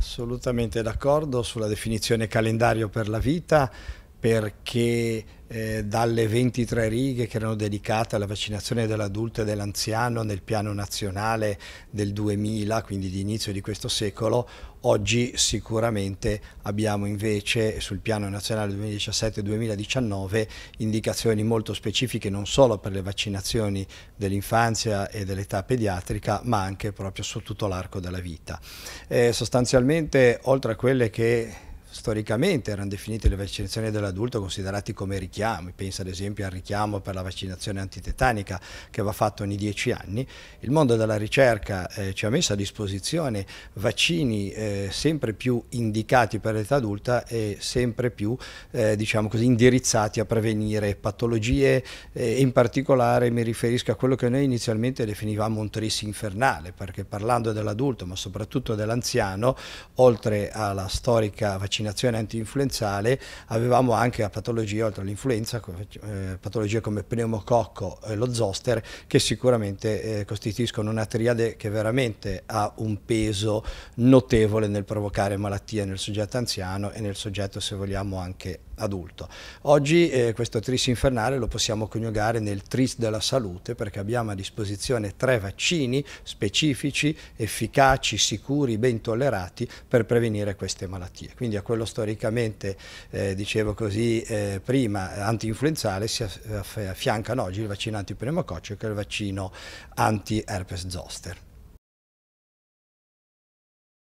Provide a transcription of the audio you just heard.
assolutamente d'accordo sulla definizione calendario per la vita perché eh, dalle 23 righe che erano dedicate alla vaccinazione dell'adulto e dell'anziano nel piano nazionale del 2000, quindi di inizio di questo secolo, oggi sicuramente abbiamo invece sul piano nazionale 2017-2019 indicazioni molto specifiche non solo per le vaccinazioni dell'infanzia e dell'età pediatrica, ma anche proprio su tutto l'arco della vita. Eh, sostanzialmente, oltre a quelle che Storicamente erano definite le vaccinazioni dell'adulto considerate come richiami, pensa ad esempio al richiamo per la vaccinazione antitetanica che va fatto ogni 10 anni. Il mondo della ricerca eh, ci ha messo a disposizione vaccini eh, sempre più indicati per l'età adulta e sempre più eh, diciamo così, indirizzati a prevenire patologie eh, in particolare mi riferisco a quello che noi inizialmente definivamo un tris infernale perché parlando dell'adulto ma soprattutto dell'anziano oltre alla storica vaccinazione vaccinazione anti-influenzale avevamo anche la patologia, oltre all'influenza, eh, patologie come pneumococco e lo zoster che sicuramente eh, costituiscono una triade che veramente ha un peso notevole nel provocare malattie nel soggetto anziano e nel soggetto se vogliamo anche adulto. Oggi eh, questo tris infernale lo possiamo coniugare nel tris della salute perché abbiamo a disposizione tre vaccini specifici, efficaci, sicuri, ben tollerati per prevenire queste malattie. Quindi a quello storicamente, eh, dicevo così eh, prima, anti-influenzale si affiancano oggi il vaccino antipneumococcio che è il vaccino anti-herpes zoster.